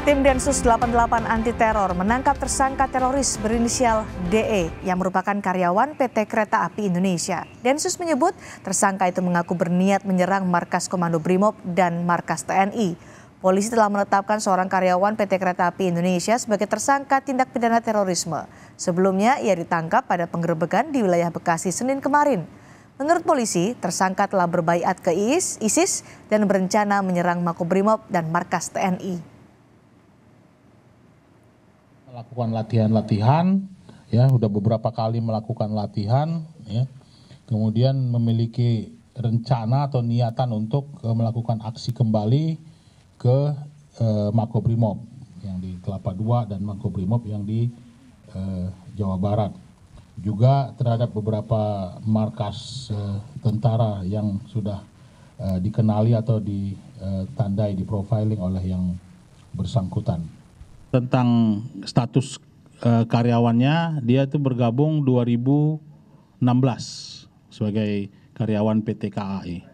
Tim Densus 88 Anti Teror menangkap tersangka teroris berinisial DE yang merupakan karyawan PT Kereta Api Indonesia. Densus menyebut tersangka itu mengaku berniat menyerang markas Komando Brimob dan markas TNI. Polisi telah menetapkan seorang karyawan PT Kereta Api Indonesia sebagai tersangka tindak pidana terorisme. Sebelumnya ia ditangkap pada penggerebekan di wilayah Bekasi Senin kemarin. Menurut polisi, tersangka telah berbaiat ke ISIS dan berencana menyerang Makobrimob dan markas TNI melakukan latihan-latihan ya sudah beberapa kali melakukan latihan ya kemudian memiliki rencana atau niatan untuk eh, melakukan aksi kembali ke uh, Makobrimob yang di Kelapa II dan Makobrimob yang di uh, Jawa Barat juga terhadap beberapa markas uh, tentara yang sudah uh, dikenali atau ditandai di profiling oleh yang bersangkutan tentang status uh, karyawannya dia itu bergabung 2016 sebagai karyawan PT KAI.